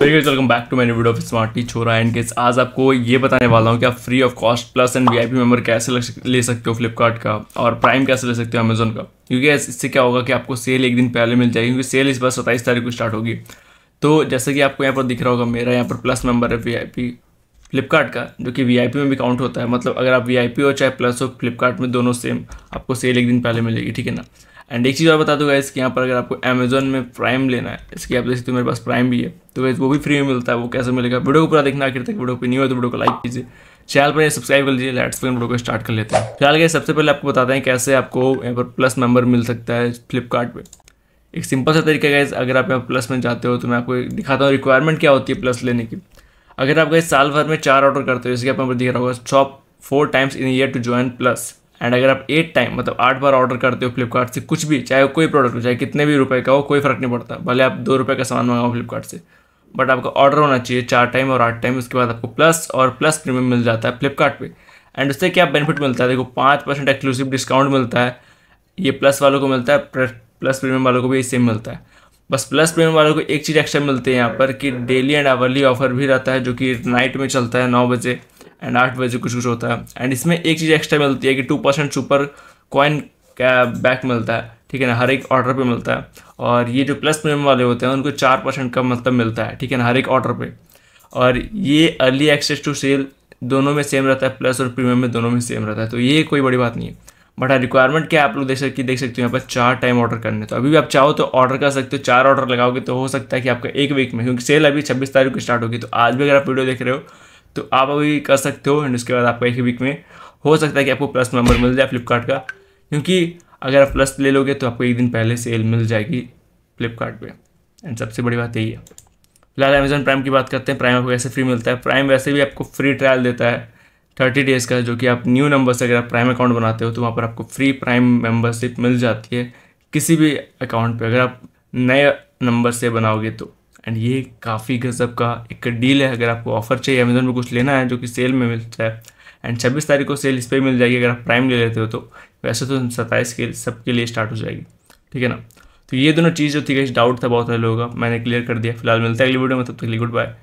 welcome back to मैंने video of smartly छोरा and case आज आपको ये बताने वाला हूँ कि आप free of cost plus and VIP member कैसे ले सकते हो फ्लिपकार्ट का और प्राइम कैसे ले सकते हो अमेजोन का क्योंकि इससे क्या होगा कि आपको सेल एक दिन पहले मिल जाएगी क्योंकि सेल इस बार सत्ताईस तारीख को स्टार्ट होगी तो जैसे कि आपको यहाँ पर दिख रहा होगा मेरा यहाँ पर प्लस मेंबर है वी फ्लिपकार्ट का जो कि वी में भी काउंट होता है मतलब अगर आप वी हो चाहे प्लस हो फ्लिपकार्ट में दोनों सेम आपको सेल एक दिन पहले मिलेगी ठीक है ना एंड एक चीज़ और बता दो गाइस कि यहाँ पर अगर आपको अमेजोन में प्राइम लेना है इसकी आप देख सकते हो मेरे पास प्राइम भी है तो वैसे वो भी फ्री में मिलता है वो कैसे मिलेगा वीडियो को पूरा देखना आखिर तक वीडियो पर नहीं हो तो वीडियो को लाइक कीजिए चैनल पर सब्सक्राइब कर लीजिए लेट्स फिल्म वीडियो को स्टार्ट कर लेते हैं चैनल के सबसे पहले आपको बताते हैं कैसे आपको यहाँ पर प्लस मेंबर मिल सकता है फ्लिपकार्ट एक सिंपल सा तरीका गाइज अगर आप यहाँ प्लस में जाते हो तो मैं आपको दिखाता हूँ रिक्वायरमेंट क्या होती है प्लस लेने की अगर आप गए साल भर में चार ऑर्डर करते हो जैसे कि आप दिख रहा होगा shop four times in year to join plus and अगर आप एट टाइम मतलब आठ बार ऑर्डर करते हो फ्लिपकार्ट से कुछ भी चाहे कोई प्रोडक्ट हो चाहे कितने भी रुपए का हो कोई फ़र्क नहीं पड़ता भले आप दो रुपये का सामान मंगाओ फ्लिपकार्ट से बट आपका ऑर्डर होना चाहिए चार टाइम और आठ टाइम उसके बाद आपको प्लस और प्लस प्रीमियम मिल जाता है फ्लिपकार्ट एंड उससे क्या बेनिफिट मिलता है देखो पाँच परसेंट एक्सक्लूसिव डिस्काउंट मिलता है ये प्लस वालों को मिलता है प्लस प्रीमियम वालों को भी सेम मिलता है बस प्लस प्रीमियम वालों को एक चीज़ एक्स्ट्रा मिलती है यहाँ पर कि डेली एंड आवरली ऑफर भी रहता है जो कि नाइट में चलता है नौ बजे एंड आठ बजे कुछ कुछ होता है एंड इसमें एक चीज़ एक्स्ट्रा मिलती है कि टू परसेंट सुपर कॉइन का बैक मिलता है ठीक है ना हर एक ऑर्डर पे मिलता है और ये जो प्लस प्रीमियम वाले होते हैं उनको चार परसेंट का मतलब मिलता है ठीक है ना हर एक ऑर्डर पे और ये अर्ली एक्सेस टू सेल दोनों में सेम रहता है प्लस और प्रीमियम में दोनों में सेम रहता है तो ये कोई बड़ी बात नहीं है बट हाँ रिक्वायरमेंट क्या आप लोग देख सकते देख सकते हो यहाँ पर चार टाइम ऑर्डर करने तो अभी भी आप चाहो तो ऑर्डर कर सकते हो चार ऑर्डर लगाओगे तो हो सकता है कि आपका एक वीक में क्योंकि सेल अभी छब्बीस तारीख को स्टार्ट होगी तो आज भी अगर आप वीडियो देख रहे हो तो आप अभी कर सकते हो एंड उसके बाद आपका एक ही वीक में हो सकता है कि आपको प्लस नंबर मिल जाए फ्लिपकार्ट का क्योंकि अगर आप प्लस ले लोगे तो आपको एक दिन पहले सेल मिल जाएगी फ्लिपकार्ट एंड सबसे बड़ी बात यही है फिलहाल अमेज़न प्राइम की बात करते हैं प्राइम आपको वैसे फ्री मिलता है प्राइम वैसे भी आपको फ्री ट्रायल देता है थर्टी डेज़ का जो कि आप न्यू नंबर से अगर आप प्राइम अकाउंट बनाते हो तो वहाँ पर आपको फ्री प्राइम मेंबरशिप मिल जाती है किसी भी अकाउंट पर अगर आप नए नंबर से बनाओगे तो एंड ये काफ़ी गज़ब का एक डील है अगर आपको ऑफर चाहिए अमेजोन पर कुछ लेना है जो कि सेल में मिलता है एंड छब्बीस तारीख को सेल इस पर मिल जाएगी अगर आप प्राइम ले लेते हो तो वैसे तो सत्ताईस के सबके लिए स्टार्ट हो जाएगी ठीक है ना तो ये दोनों चीज़ जो थी गई डाउट था बहुत सारे लोगों का मैंने क्लियर कर दिया फिलहाल मिलता है अगली वीडियो में तब तक गुड बाय